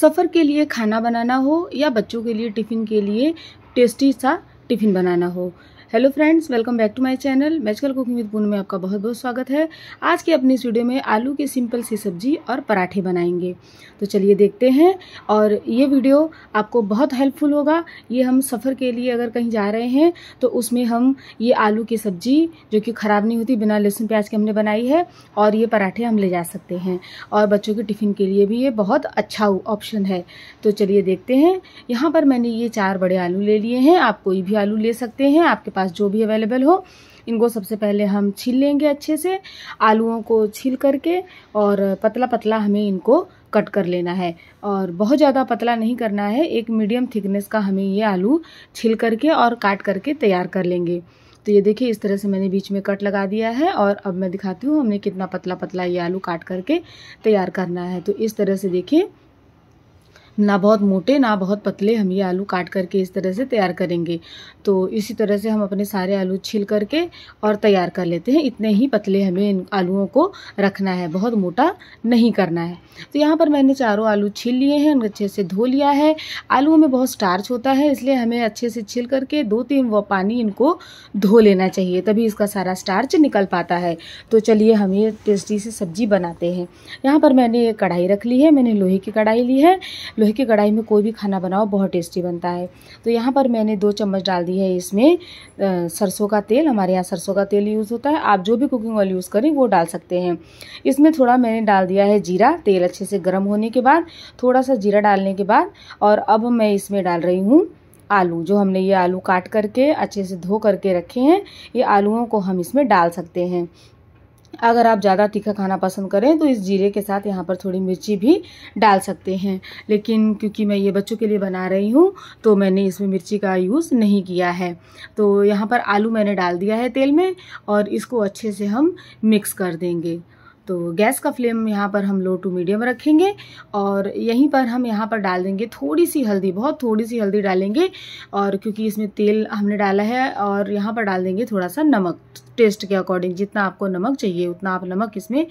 सफ़र के लिए खाना बनाना हो या बच्चों के लिए टिफ़िन के लिए टेस्टी सा टिफ़िन बनाना हो hello friends welcome back to my channel magical cooking with Poonam में आपका बहुत बहुत स्वागत है आज के अपनी इस वीडियो में आलू की सिंपल सी सब्जी और पराठे बनाएंगे तो चलिए देखते हैं और ये वीडियो आपको बहुत हेल्पफुल होगा ये हम सफ़र के लिए अगर कहीं जा रहे हैं तो उसमें हम ये आलू की सब्जी जो कि ख़राब नहीं होती बिना लहसुन प्याज के हमने बनाई है और ये पराठे हम ले जा सकते हैं और बच्चों के टिफ़िन के लिए भी ये बहुत अच्छा ऑप्शन है तो चलिए देखते हैं यहाँ पर मैंने ये चार बड़े आलू ले लिए हैं आप कोई भी आलू ले सकते हैं आपके पास जो भी अवेलेबल हो इनको सबसे पहले हम छील लेंगे अच्छे से आलूओं को छील करके और पतला पतला हमें इनको कट कर लेना है और बहुत ज़्यादा पतला नहीं करना है एक मीडियम थिकनेस का हमें ये आलू छील करके और काट करके तैयार कर लेंगे तो ये देखिए इस तरह से मैंने बीच में कट लगा दिया है और अब मैं दिखाती हूँ हमने कितना पतला पतला ये आलू काट करके तैयार करना है तो इस तरह से देखिए ना बहुत मोटे ना बहुत पतले हम ये आलू काट करके इस तरह से तैयार करेंगे तो इसी तरह से हम अपने सारे आलू छील करके और तैयार कर लेते हैं इतने ही पतले हमें इन आलुओं को रखना है बहुत मोटा नहीं करना है तो यहाँ पर मैंने चारों आलू छील लिए हैं उनको अच्छे से धो लिया है आलूओं में बहुत स्टार्च होता है इसलिए हमें अच्छे से छिल करके दो तीन व पानी इनको धो लेना चाहिए तभी इसका सारा स्टार्च निकल पाता है तो चलिए हम ये टेस्टी से सब्जी बनाते हैं यहाँ पर मैंने कढ़ाई रख ली है मैंने लोहे की कढ़ाई ली है लोहे की कढ़ाई में कोई भी खाना बनाओ बहुत टेस्टी बनता है तो यहाँ पर मैंने दो चम्मच डाल दी है इसमें सरसों का तेल हमारे यहाँ सरसों का तेल यूज़ होता है आप जो भी कुकिंग ऑयल यूज़ करें वो डाल सकते हैं इसमें थोड़ा मैंने डाल दिया है जीरा तेल अच्छे से गर्म होने के बाद थोड़ा सा जीरा डालने के बाद और अब मैं इसमें डाल रही हूँ आलू जो हमने ये आलू काट करके अच्छे से धो करके रखे हैं ये आलूओं को हम इसमें डाल सकते हैं अगर आप ज़्यादा तीखा खाना पसंद करें तो इस जीरे के साथ यहाँ पर थोड़ी मिर्ची भी डाल सकते हैं लेकिन क्योंकि मैं ये बच्चों के लिए बना रही हूँ तो मैंने इसमें मिर्ची का यूज़ नहीं किया है तो यहाँ पर आलू मैंने डाल दिया है तेल में और इसको अच्छे से हम मिक्स कर देंगे तो गैस का फ्लेम यहाँ पर हम लो टू मीडियम रखेंगे और यहीं पर हम यहाँ पर डाल देंगे थोड़ी सी हल्दी बहुत थोड़ी सी हल्दी डालेंगे और क्योंकि इसमें तेल हमने डाला है और यहाँ पर डाल देंगे थोड़ा सा नमक टेस्ट के अकॉर्डिंग जितना आपको नमक चाहिए उतना आप नमक इसमें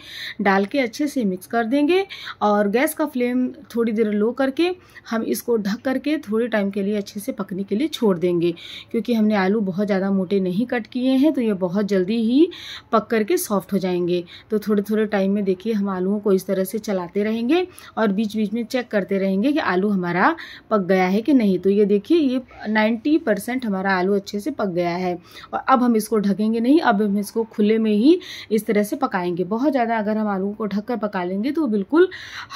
डाल के अच्छे से मिक्स कर देंगे और गैस का फ्लेम थोड़ी देर लो करके हम इसको ढक करके थोड़े टाइम के लिए अच्छे से पकने के लिए छोड़ देंगे क्योंकि हमने आलू बहुत ज़्यादा मोटे नहीं कट किए हैं तो ये बहुत जल्दी ही पक करके सॉफ्ट हो जाएंगे तो थोड़े थोड़े टाइम में देखिए हम आलूओं को इस तरह से चलाते रहेंगे और बीच बीच में चेक करते रहेंगे कि आलू हमारा पक गया है कि नहीं तो ये देखिए ये नाइन्टी हमारा आलू अच्छे से पक गया है और अब हम इसको ढकेंगे नहीं अब अब हम इसको खुले में ही इस तरह से पकाएंगे बहुत ज़्यादा अगर हम आलू को ढक कर पका लेंगे तो बिल्कुल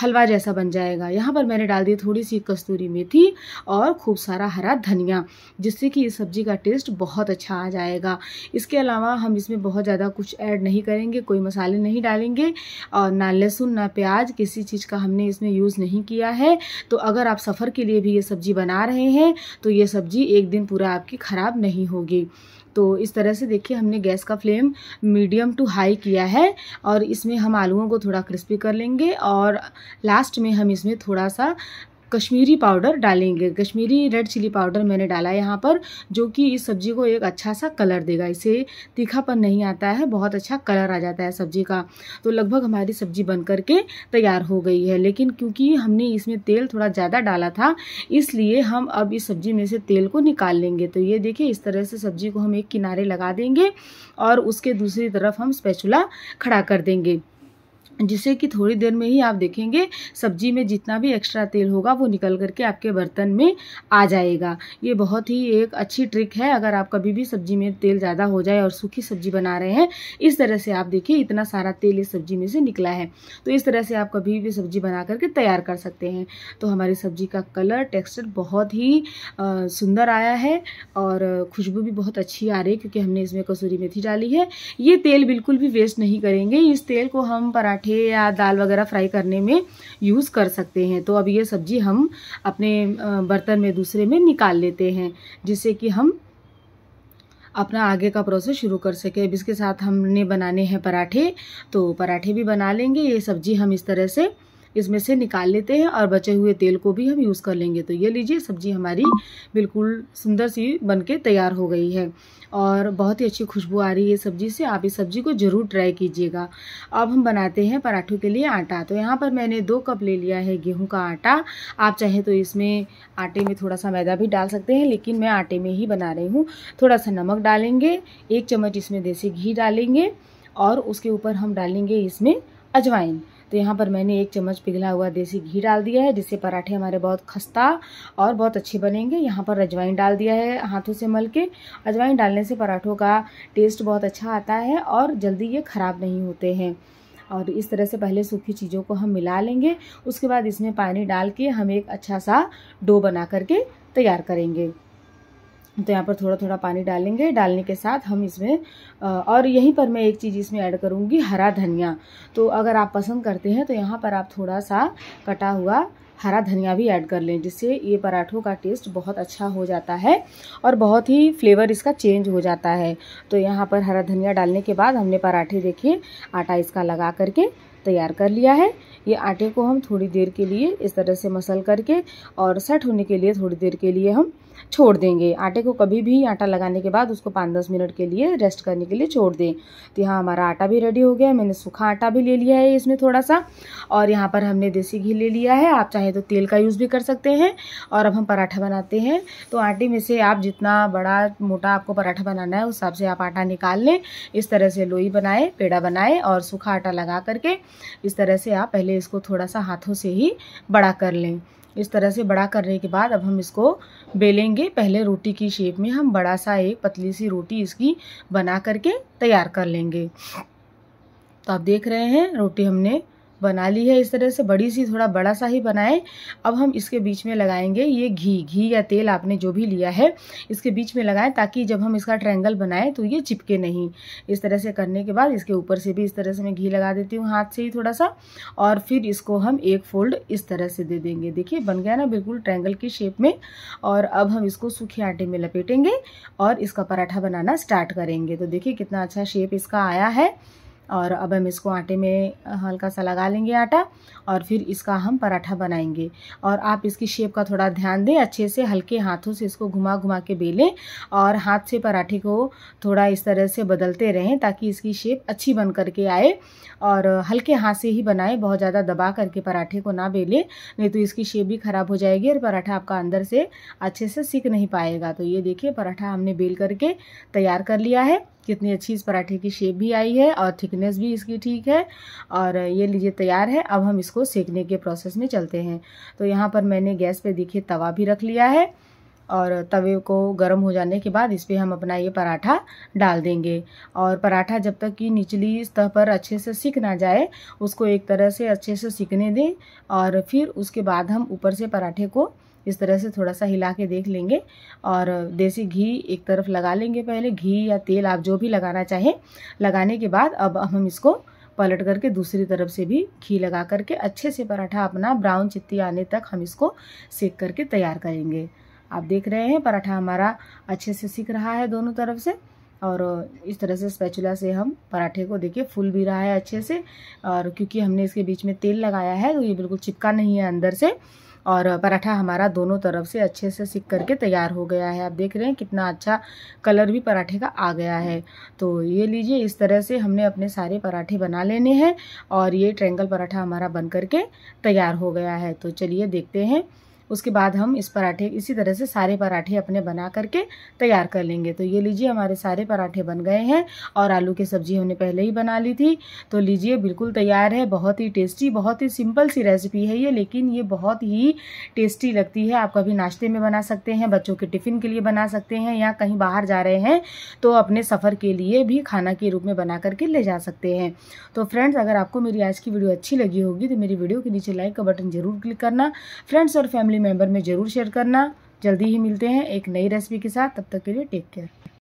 हलवा जैसा बन जाएगा यहाँ पर मैंने डाल दी थोड़ी सी कस्तूरी मेथी और खूब सारा हरा धनिया जिससे कि इस सब्ज़ी का टेस्ट बहुत अच्छा आ जाएगा इसके अलावा हम इसमें बहुत ज़्यादा कुछ ऐड नहीं करेंगे कोई मसाले नहीं डालेंगे और ना लहसुन ना प्याज किसी चीज़ का हमने इसमें यूज़ नहीं किया है तो अगर आप सफ़र के लिए भी ये सब्ज़ी बना रहे हैं तो ये सब्ज़ी एक दिन पूरा आपकी ख़राब नहीं होगी तो इस तरह से देखिए हमने गैस का फ्लेम मीडियम टू हाई किया है और इसमें हम आलूओं को थोड़ा क्रिस्पी कर लेंगे और लास्ट में हम इसमें थोड़ा सा कश्मीरी पाउडर डालेंगे कश्मीरी रेड चिली पाउडर मैंने डाला है यहाँ पर जो कि इस सब्ज़ी को एक अच्छा सा कलर देगा इसे तीखापन नहीं आता है बहुत अच्छा कलर आ जाता है सब्ज़ी का तो लगभग हमारी सब्ज़ी बन करके तैयार हो गई है लेकिन क्योंकि हमने इसमें तेल थोड़ा ज़्यादा डाला था इसलिए हम अब इस सब्ज़ी में से तेल को निकाल लेंगे तो ये देखिए इस तरह से सब्ज़ी को हम एक किनारे लगा देंगे और उसके दूसरी तरफ हम स्पेचुला खड़ा कर देंगे जिससे कि थोड़ी देर में ही आप देखेंगे सब्जी में जितना भी एक्स्ट्रा तेल होगा वो निकल करके आपके बर्तन में आ जाएगा ये बहुत ही एक अच्छी ट्रिक है अगर आप कभी भी सब्जी में तेल ज़्यादा हो जाए और सूखी सब्जी बना रहे हैं इस तरह से आप देखिए इतना सारा तेल इस सब्जी में से निकला है तो इस तरह से आप कभी भी सब्जी बना करके तैयार कर सकते हैं तो हमारी सब्जी का कलर टेक्स्चर बहुत ही सुंदर आया है और खुशबू भी बहुत अच्छी आ रही है क्योंकि हमने इसमें कसूरी मेथी डाली है ये तेल बिल्कुल भी वेस्ट नहीं करेंगे इस तेल को हम पराठे पराठे या दाल वगैरह फ्राई करने में यूज़ कर सकते हैं तो अब ये सब्ज़ी हम अपने बर्तन में दूसरे में निकाल लेते हैं जिससे कि हम अपना आगे का प्रोसेस शुरू कर सके अब इसके साथ हमने बनाने हैं पराठे तो पराठे भी बना लेंगे ये सब्ज़ी हम इस तरह से इसमें से निकाल लेते हैं और बचे हुए तेल को भी हम यूज़ कर लेंगे तो ये लीजिए सब्जी हमारी बिल्कुल सुंदर सी बन के तैयार हो गई है और बहुत ही अच्छी खुशबू आ रही है सब्जी से आप इस सब्जी को ज़रूर ट्राई कीजिएगा अब हम बनाते हैं पराठों के लिए आटा तो यहाँ पर मैंने दो कप ले लिया है गेहूँ का आटा आप चाहे तो इसमें आटे में थोड़ा सा मैदा भी डाल सकते हैं लेकिन मैं आटे में ही बना रही हूँ थोड़ा सा नमक डालेंगे एक चम्मच इसमें देसी घी डालेंगे और उसके ऊपर हम डालेंगे इसमें अजवाइन तो यहाँ पर मैंने एक चम्मच पिघला हुआ देसी घी डाल दिया है जिससे पराठे हमारे बहुत खस्ता और बहुत अच्छे बनेंगे यहाँ पर अजवाइन डाल दिया है हाथों से मल के अजवाइन डालने से पराठों का टेस्ट बहुत अच्छा आता है और जल्दी ये ख़राब नहीं होते हैं और इस तरह से पहले सूखी चीज़ों को हम मिला लेंगे उसके बाद इसमें पानी डाल के हम एक अच्छा सा डो बना करके तैयार करेंगे तो यहाँ पर थोड़ा थोड़ा पानी डालेंगे डालने के साथ हम इसमें और यहीं पर मैं एक चीज़ इसमें ऐड करूँगी हरा धनिया तो अगर आप पसंद करते हैं तो यहाँ पर आप थोड़ा सा कटा हुआ हरा धनिया भी ऐड कर लें जिससे ये पराठों का टेस्ट बहुत अच्छा हो जाता है और बहुत ही फ्लेवर इसका चेंज हो जाता है तो यहाँ पर हरा धनिया डालने के बाद हमने पराठे देखिए आटा इसका लगा करके तैयार कर लिया है ये आटे को हम थोड़ी देर के लिए इस तरह से मसल करके और सेट होने के लिए थोड़ी देर के लिए हम छोड़ देंगे आटे को कभी भी आटा लगाने के बाद उसको पाँच दस मिनट के लिए रेस्ट करने के लिए छोड़ दें तो यहाँ हमारा आटा भी रेडी हो गया है मैंने सूखा आटा भी ले लिया है इसमें थोड़ा सा और यहाँ पर हमने देसी घी ले लिया है आप चाहे तो तेल का यूज़ भी कर सकते हैं और अब हम पराठा बनाते हैं तो आटे में से आप जितना बड़ा मोटा आपको पराठा बनाना है उस हिसाब से आप आटा निकाल लें इस तरह से लोई बनाए पेड़ा बनाए और सूखा आटा लगा करके इस तरह से आप पहले इसको थोड़ा सा हाथों से ही बड़ा कर लें इस तरह से बड़ा करने के बाद अब हम इसको बेलेंगे पहले रोटी की शेप में हम बड़ा सा एक पतली सी रोटी इसकी बना करके तैयार कर लेंगे तो आप देख रहे हैं रोटी हमने बना ली है इस तरह से बड़ी सी थोड़ा बड़ा सा ही बनाएं अब हम इसके बीच में लगाएंगे ये घी घी या तेल आपने जो भी लिया है इसके बीच में लगाएं ताकि जब हम इसका ट्रैंगल बनाएं तो ये चिपके नहीं इस तरह से करने के बाद इसके ऊपर से भी इस तरह से मैं घी लगा देती हूँ हाथ से ही थोड़ा सा और फिर इसको हम एक फोल्ड इस तरह से दे देंगे देखिए बन गया ना बिल्कुल ट्रैंगल की शेप में और अब हम इसको सूखे आटे में लपेटेंगे और इसका पराठा बनाना स्टार्ट करेंगे तो देखिए कितना अच्छा शेप इसका आया है और अब हम इसको आटे में हल्का सा लगा लेंगे आटा और फिर इसका हम पराठा बनाएंगे और आप इसकी शेप का थोड़ा ध्यान दें अच्छे से हल्के हाथों से इसको घुमा घुमा के बेलें और हाथ से पराठे को थोड़ा इस तरह से बदलते रहें ताकि इसकी शेप अच्छी बन करके आए और हल्के हाथ से ही बनाएं बहुत ज़्यादा दबा करके पराठे को ना बेलें नहीं तो इसकी शेप भी ख़राब हो जाएगी और पराठा आपका अंदर से अच्छे से सीख नहीं पाएगा तो ये देखिए पराठा हमने बेल करके तैयार कर लिया है कितनी अच्छी इस पराठे की शेप भी आई है और थिकनेस भी इसकी ठीक है और ये लीजिए तैयार है अब हम इसको सेकने के प्रोसेस में चलते हैं तो यहाँ पर मैंने गैस पे देखिए तवा भी रख लिया है और तवे को गर्म हो जाने के बाद इस पर हम अपना ये पराठा डाल देंगे और पराठा जब तक कि निचली स्तर पर अच्छे से सिक ना जाए उसको एक तरह से अच्छे से सिकने दें और फिर उसके बाद हम ऊपर से पराठे को इस तरह से थोड़ा सा हिला के देख लेंगे और देसी घी एक तरफ लगा लेंगे पहले घी या तेल आप जो भी लगाना चाहें लगाने के बाद अब हम इसको पलट करके दूसरी तरफ से भी घी लगा करके अच्छे से पराठा अपना ब्राउन चित्ती आने तक हम इसको सेक करके तैयार करेंगे आप देख रहे हैं पराठा हमारा अच्छे से सीख रहा है दोनों तरफ से और इस तरह से स्पैचुला से हम पराठे को देखिए फूल भी रहा है अच्छे से और क्योंकि हमने इसके बीच में तेल लगाया है तो ये बिल्कुल चिपका नहीं है अंदर से और पराठा हमारा दोनों तरफ से अच्छे से सिक करके तैयार हो गया है आप देख रहे हैं कितना अच्छा कलर भी पराठे का आ गया है तो ये लीजिए इस तरह से हमने अपने सारे पराठे बना लेने हैं और ये ट्रेंगल पराठा हमारा बन करके तैयार हो गया है तो चलिए देखते हैं उसके बाद हम इस पराठे इसी तरह से सारे पराठे अपने बना करके तैयार कर लेंगे तो ये लीजिए हमारे सारे पराठे बन गए हैं और आलू की सब्ज़ी हमने पहले ही बना ली थी तो लीजिए बिल्कुल तैयार है बहुत ही टेस्टी बहुत ही सिंपल सी रेसिपी है ये लेकिन ये बहुत ही टेस्टी लगती है आप कभी नाश्ते में बना सकते हैं बच्चों के टिफ़िन के लिए बना सकते हैं या कहीं बाहर जा रहे हैं तो अपने सफ़र के लिए भी खाना के रूप में बना करके ले जा सकते हैं तो फ्रेंड्स अगर आपको मेरी आज की वीडियो अच्छी लगी होगी तो मेरी वीडियो के नीचे लाइक का बटन ज़रूर क्लिक करना फ्रेंड्स और फैमिली फैमिली मेम्बर में ज़रूर शेयर करना जल्दी ही मिलते हैं एक नई रेसिपी के साथ तब तक के लिए टेक केयर